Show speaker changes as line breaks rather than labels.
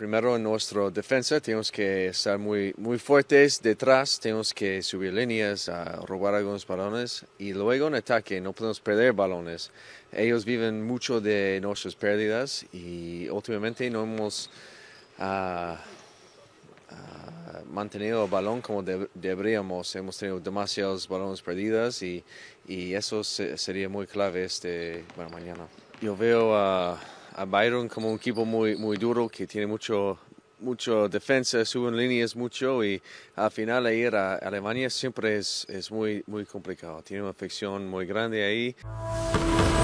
primero en nuestra defensa tenemos que estar muy, muy fuertes detrás, tenemos que subir líneas, a ah, robar algunos balones y luego en ataque no podemos perder balones. Ellos viven mucho de nuestras pérdidas y últimamente no hemos ah, ah, mantenido el balón como deberíamos. Hemos tenido demasiados balones perdidos y, eso sería muy clave este, mañana. Yo veo... a a Byron como un equipo muy, muy duro que tiene mucho, mucho defensa, suben líneas mucho y al final ir a Alemania siempre es, muy, muy complicado. Tiene una afección muy grande ahí.